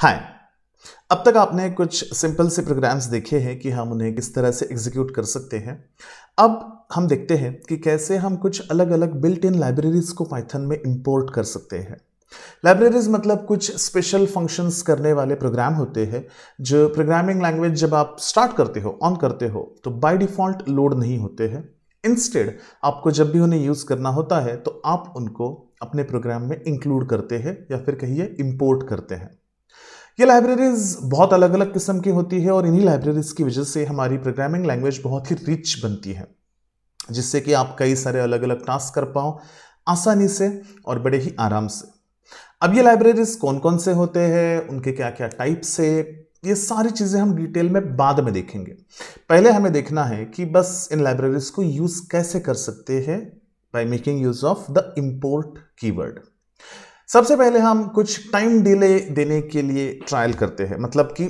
हाय अब तक आपने कुछ सिंपल से प्रोग्राम्स देखे हैं कि हम उन्हें किस तरह से एग्जीक्यूट कर सकते हैं अब हम देखते हैं कि कैसे हम कुछ अलग अलग बिल्ट इन लाइब्रेरीज को पाइथन में इंपोर्ट कर सकते हैं लाइब्रेरीज मतलब कुछ स्पेशल फंक्शंस करने वाले प्रोग्राम होते हैं जो प्रोग्रामिंग लैंग्वेज जब आप स्टार्ट करते हो ऑन करते हो तो बाय डिफ़ॉल्ट लोड नहीं होते हैं इंस्टेड आपको जब भी उन्हें यूज़ करना होता है तो आप उनको अपने प्रोग्राम में इंक्लूड करते हैं या फिर कहिए इंपोर्ट करते हैं ये लाइब्रेरीज बहुत अलग अलग किस्म की होती है और इन्हीं लाइब्रेरीज की वजह से हमारी प्रोग्रामिंग लैंग्वेज बहुत ही रिच बनती है जिससे कि आप कई सारे अलग अलग टास्क कर पाओ आसानी से और बड़े ही आराम से अब ये लाइब्रेरीज कौन कौन से होते हैं उनके क्या क्या टाइप्स है ये सारी चीज़ें हम डिटेल में बाद में देखेंगे पहले हमें देखना है कि बस इन लाइब्रेरीज को यूज़ कैसे कर सकते हैं by making use of the import keyword सबसे पहले हम कुछ टाइम डिले देने के लिए ट्रायल करते हैं मतलब कि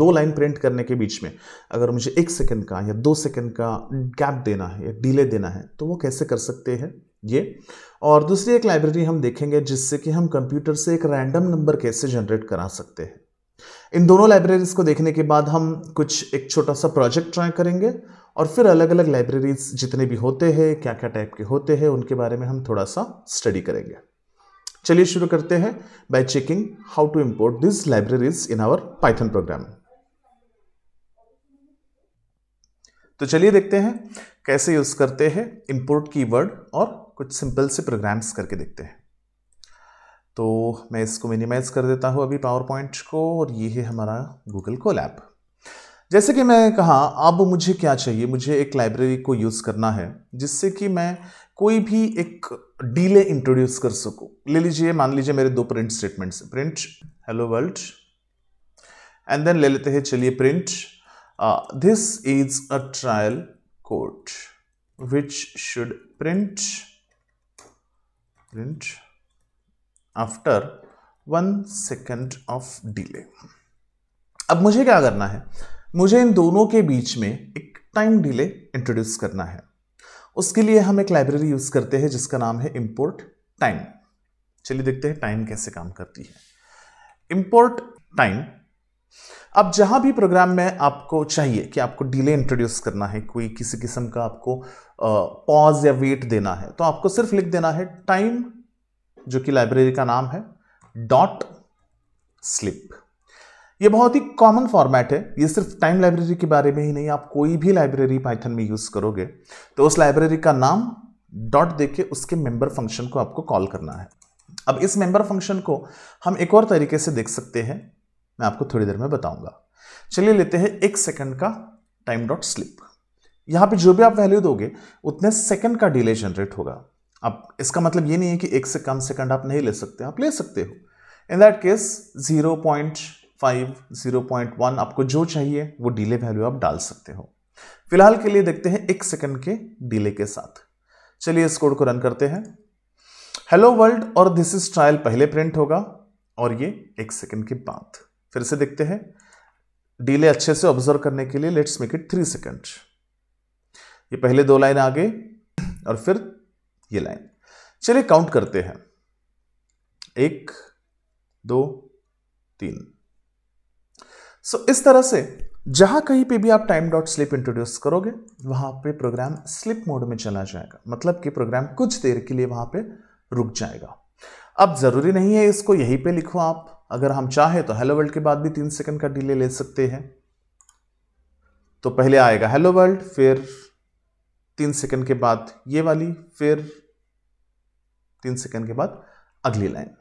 दो लाइन प्रिंट करने के बीच में अगर मुझे एक सेकंड का या दो सेकंड का गैप देना है या डिले देना है तो वो कैसे कर सकते हैं ये और दूसरी एक लाइब्रेरी हम देखेंगे जिससे कि हम कंप्यूटर से एक रैंडम नंबर कैसे जनरेट करा सकते हैं इन दोनों लाइब्रेरीज को देखने के बाद हम कुछ एक छोटा सा प्रोजेक्ट ट्राई करेंगे और फिर अलग अलग लाइब्रेरीज जितने भी होते हैं क्या क्या टाइप के होते हैं उनके बारे में हम थोड़ा सा स्टडी करेंगे चलिए शुरू करते हैं by checking how to import this libraries in our Python program तो चलिए देखते हैं कैसे यूज करते हैं इम्पोर्ट कीवर्ड और कुछ सिंपल से प्रोग्राम्स करके देखते हैं तो मैं इसको मिनिमाइज कर देता हूं अभी पावर पॉइंट को और ये है हमारा गूगल को लैब जैसे कि मैं कहा अब मुझे क्या चाहिए मुझे एक लाइब्रेरी को यूज़ करना है जिससे कि मैं कोई भी एक डीले इंट्रोड्यूस कर सको ले लीजिए मान लीजिए मेरे दो प्रिंट स्टेटमेंट्स हैं print hello world and then ले लेते हैं चलिए print this is a trial code which should print print after one second of delay अब मुझे क्या करना है मुझे इन दोनों के बीच में एक टाइम डिले इंट्रोड्यूस करना है उसके लिए हम एक लाइब्रेरी यूज़ करते हैं जिसका नाम है इम्पोर्ट टाइम चलिए देखते हैं टाइम कैसे काम करती है इम्पोर्ट टाइम अब जहां भी प्रोग्राम में आपको चाहिए कि आपको डिले इंट्रोड्यूस करना है कोई किसी किस्म का आपको पॉज या वेट देना है तो आपको सिर्फ लिख देना है टाइम जो कि लाइब्रेरी का नाम है डॉट स्लिप ये बहुत ही कॉमन फॉर्मेट है ये सिर्फ टाइम लाइब्रेरी के बारे में ही नहीं आप कोई भी लाइब्रेरी पाइथन में यूज़ करोगे तो उस लाइब्रेरी का नाम डॉट देके उसके मेंबर फंक्शन को आपको कॉल करना है अब इस मेंबर फंक्शन को हम एक और तरीके से देख सकते हैं मैं आपको थोड़ी देर में बताऊंगा चलिए लेते हैं एक सेकंड का टाइम डॉट स्लिप यहाँ पे जो भी आप वैल्यू दोगे उतने सेकंड का डिले जनरेट होगा अब इसका मतलब ये नहीं है कि एक से कम सेकंड आप नहीं ले सकते आप ले सकते हो in that case zero point five zero point one आपको जो चाहिए वो डिले वैल्यू आप डाल सकते हो फिलहाल के लिए देखते हैं एक सेकंड के डिले के साथ चलिए इस कोड को रन करते हैं हेलो वर्ल्ड और दिस इज ट्रायल पहले प्रिंट होगा और ये एक सेकंड के बाद फिर से देखते हैं डिले अच्छे से ऑब्जर्व करने के लिए let's make it three second ये पहले दो लाइन आगे और फिर ये लाइन चलिए काउंट करते हैं एक दो तीन सो so, इस तरह से जहां कहीं पे भी आप टाइम डॉट स्लिप इंट्रोड्यूस करोगे वहां पे प्रोग्राम स्लिप मोड में चला जाएगा मतलब कि प्रोग्राम कुछ देर के लिए वहां पे रुक जाएगा अब ज़रूरी नहीं है इसको यहीं पे लिखो आप अगर हम चाहें तो हेलो वर्ल्ड के बाद भी तीन सेकंड का डिले ले सकते हैं तो पहले आएगा हेलो वर्ल्ड फिर तीन सेकंड के बाद ये वाली फिर तीन सेकंड के बाद अगली line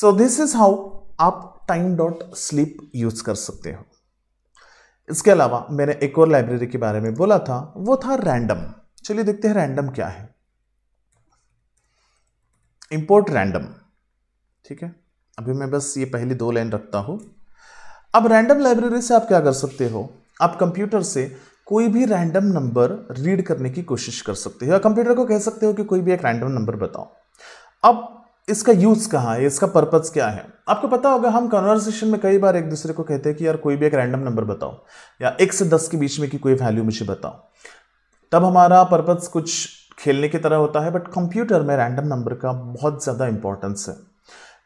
so this is how आप टाइम डॉट स्लीप यूज कर सकते हो इसके अलावा मैंने एक और लाइब्रेरी के बारे में बोला था वो था रैंडम चलिए देखते हैं रैंडम क्या है इंपोर्ट रैंडम ठीक है अभी मैं बस ये पहली दो लाइन रखता हूं अब रैंडम लाइब्रेरी से आप क्या कर सकते हो आप कंप्यूटर से कोई भी रैंडम नंबर रीड करने की कोशिश कर सकते हो या कंप्यूटर को कह सकते हो कि कोई भी एक रैंडम नंबर बताओ अब इसका यूज़ कहाँ है इसका पर्पज़ क्या है आपको पता होगा हम कन्वर्सेशन में कई बार एक दूसरे को कहते हैं कि यार कोई भी एक रैंडम नंबर बताओ या एक से दस के बीच में की कोई वैल्यू मुझे बताओ तब हमारा पर्पज़ कुछ खेलने की तरह होता है बट कंप्यूटर में रैंडम नंबर का बहुत ज़्यादा इंपॉर्टेंस है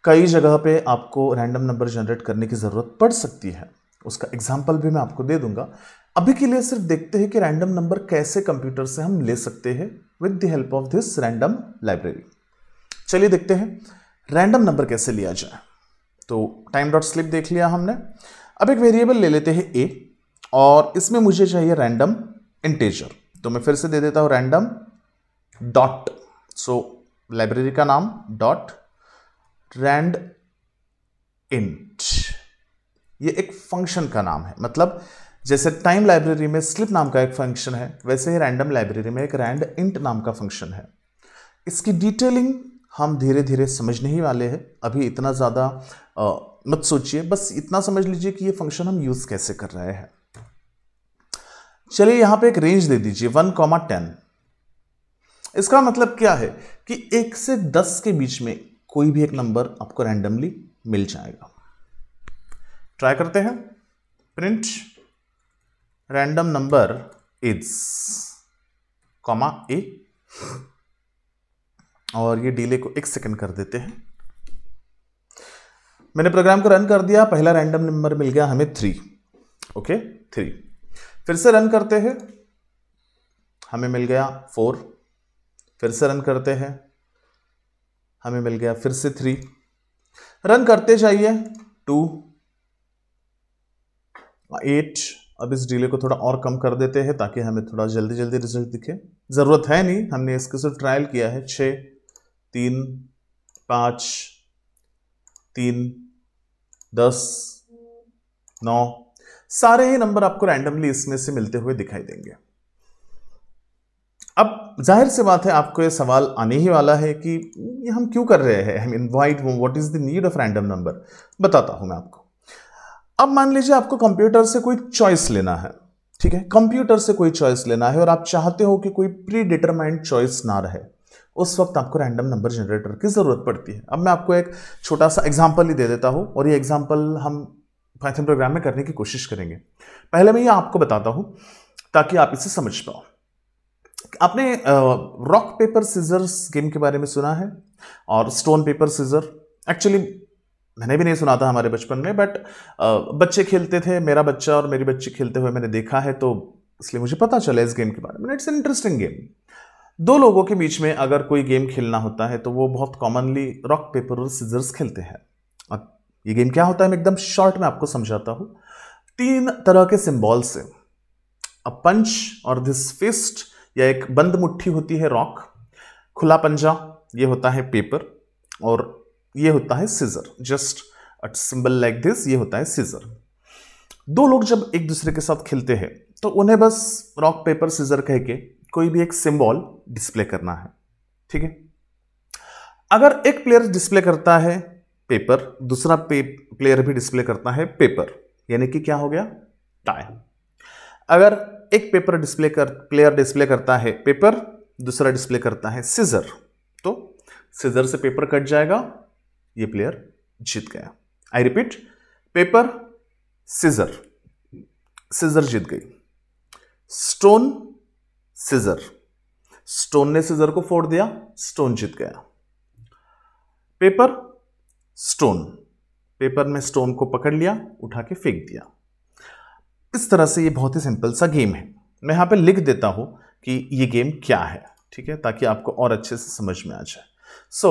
कई जगह पे आपको रैंडम नंबर जनरेट करने की ज़रूरत पड़ सकती है उसका एग्जाम्पल भी मैं आपको दे दूंगा अभी के लिए सिर्फ देखते हैं कि रैंडम नंबर कैसे कंप्यूटर से हम ले सकते हैं with the help of this random library चलिए देखते हैं रैंडम नंबर कैसे लिया जाए तो टाइम डॉट स्लिप देख लिया हमने अब एक वेरिएबल ले लेते हैं ए और इसमें मुझे चाहिए रैंडम इंटेजर तो मैं फिर से दे देता हूं रैंडम डॉट सो लाइब्रेरी का नाम डॉट रैंड इंट ये एक फंक्शन का नाम है मतलब जैसे टाइम लाइब्रेरी में स्लिप नाम का एक फंक्शन है वैसे ही रैंडम लाइब्रेरी में एक रैंड इंट नाम का फंक्शन है इसकी डिटेलिंग हम धीरे धीरे समझने ही वाले हैं अभी इतना ज़्यादा मत सोचिए बस इतना समझ लीजिए कि ये फंक्शन हम यूज़ कैसे कर रहे हैं चलिए यहाँ पे एक रेंज दे दीजिए वन कॉमा टेन इसका मतलब क्या है कि एक से दस के बीच में कोई भी एक नंबर आपको रैंडमली मिल जाएगा ट्राई करते हैं print random number is comma a और ये डिले को एक सेकंड कर देते हैं मैंने प्रोग्राम को रन कर दिया पहला रैंडम नंबर मिल गया हमें थ्री ओके थ्री फिर से रन करते हैं हमें मिल गया फोर फिर से रन करते हैं हमें मिल गया फिर से थ्री रन करते जाइए टू एट अब इस डिले को थोड़ा और कम कर देते हैं ताकि हमें थोड़ा जल्दी जल्दी रिजल्ट दिखे ज़रूरत है नहीं हमने इसके सिर्फ ट्रायल किया है छः तीन पाँच तीन दस नौ सारे ही नंबर आपको रैंडमली इसमें से मिलते हुए दिखाई देंगे अब जाहिर सी बात है आपको ये सवाल आने ही वाला है कि ये हम क्यों कर रहे हैं आई मीन वो what is the need of random number बताता हूं मैं आपको अब मान लीजिए आपको कंप्यूटर से कोई चॉइस लेना है ठीक है कंप्यूटर से कोई चॉइस लेना है और आप चाहते हो कि कोई प्री डिटरमाइंड चॉइस ना रहे उस वक्त आपको रैंडम नंबर जनरेटर की ज़रूरत पड़ती है अब मैं आपको एक छोटा सा एग्जाम्पल ही दे देता हूँ और ये एग्जाम्पल हम पाइथन प्रोग्राम में करने की कोशिश करेंगे पहले मैं ये आपको बताता हूँ ताकि आप इसे समझ पाओ आपने रॉक पेपर सीजर्स गेम के बारे में सुना है और स्टोन पेपर सीजर एक्चुअली मैंने भी नहीं सुना था हमारे बचपन में बट बच्चे खेलते थे मेरा बच्चा और मेरी बच्ची खेलते हुए मैंने देखा है तो इसलिए मुझे पता चला इस गेम के बारे में इट्स एन इंटरेस्टिंग गेम दो लोगों के बीच में अगर कोई गेम खेलना होता है तो वो बहुत कॉमनली रॉक पेपर और सीजर्स खेलते हैं अब ये गेम क्या होता है मैं एकदम शॉर्ट में आपको समझाता हूँ तीन तरह के सिम्बॉल से अ पंच और दिस फिस्ट या एक बंद मुट्ठी होती है रॉक खुला पंजा ये होता है पेपर और ये होता है scissor just at symbol like this ये होता है सीजर दो लोग जब एक दूसरे के साथ खेलते हैं तो उन्हें बस रॉक पेपर सीजर कह के कोई भी एक सिंबल डिस्प्ले करना है ठीक है अगर एक प्लेयर डिस्प्ले करता है पेपर दूसरा पे, प्लेयर भी डिस्प्ले करता है पेपर यानी कि क्या हो गया टाइम अगर एक पेपर डिस्प्ले कर प्लेयर डिस्प्ले करता है पेपर दूसरा डिस्प्ले करता है सीजर तो सीजर से पेपर कट जाएगा ये प्लेयर जीत गया I repeat paper scissor scissor जीत गई स्टोन सीजर स्टोन ने सीजर को फोड़ दिया स्टोन जीत गया पेपर स्टोन पेपर में स्टोन को पकड़ लिया उठा के फेंक दिया इस तरह से ये बहुत ही सिंपल सा गेम है मैं यहां पे लिख देता हूं कि ये गेम क्या है ठीक है ताकि आपको और अच्छे से समझ में आ जाए so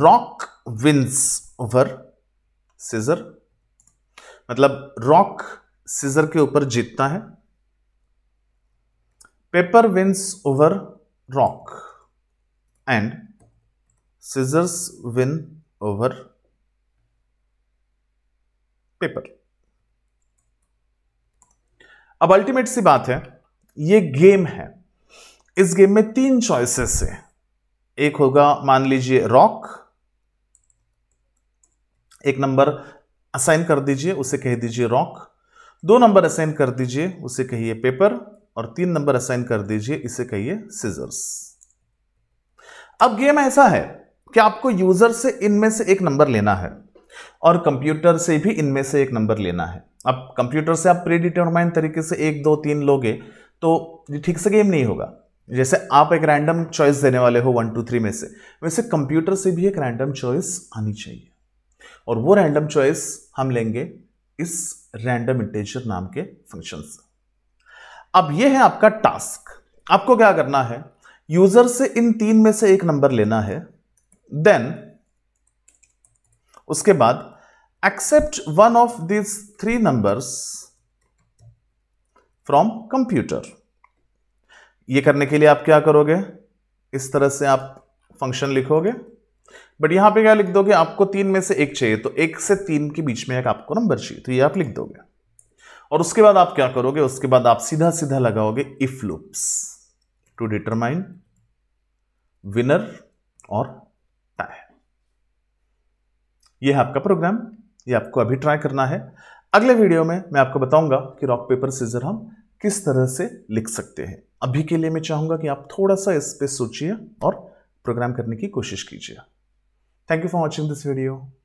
rock wins over scissor मतलब रॉक सीजर के ऊपर जीतता है paper wins over rock and scissors win over paper अब अल्टीमेट सी बात है ये गेम है इस गेम में तीन चॉइसेस है एक होगा मान लीजिए रॉक एक नंबर असाइन कर दीजिए उसे कह दीजिए रॉक दो नंबर असाइन कर दीजिए उसे कहिए पेपर और तीन नंबर असाइन कर दीजिए इसे कहिए सीजर्स अब गेम ऐसा है कि आपको यूजर से इनमें से एक नंबर लेना है और कंप्यूटर से भी इनमें से एक नंबर लेना है अब कंप्यूटर से आप प्रीडिटरमाइन तरीके से एक दो तीन लोगे तो ठीक से गेम नहीं होगा जैसे आप एक रैंडम चॉइस देने वाले हो वन टू थ्री में से वैसे कंप्यूटर से भी एक रैंडम चॉइस आनी चाहिए और वो रैंडम चॉइस हम लेंगे इस रैंडम इंटेजर नाम के फंक्शन से अब ये है आपका टास्क आपको क्या करना है यूजर से इन तीन में से एक नंबर लेना है देन उसके बाद accept one of this three numbers from computer ये करने के लिए आप क्या करोगे इस तरह से आप फंक्शन लिखोगे बट यहां पे क्या लिख दोगे आपको तीन में से एक चाहिए तो एक से तीन के बीच में एक आपको नंबर चाहिए तो ये आप लिख दोगे और उसके बाद आप क्या करोगे उसके बाद आप सीधा सीधा लगाओगे if loops to determine winner और टायर यह आपका प्रोग्राम ये आपको अभी ट्राई करना है अगले वीडियो में मैं आपको बताऊंगा कि रॉक पेपर सीजर हम किस तरह से लिख सकते हैं अभी के लिए मैं चाहूंगा कि आप थोड़ा सा इस पर सोचिए और प्रोग्राम करने की कोशिश कीजिए thank you for watching this video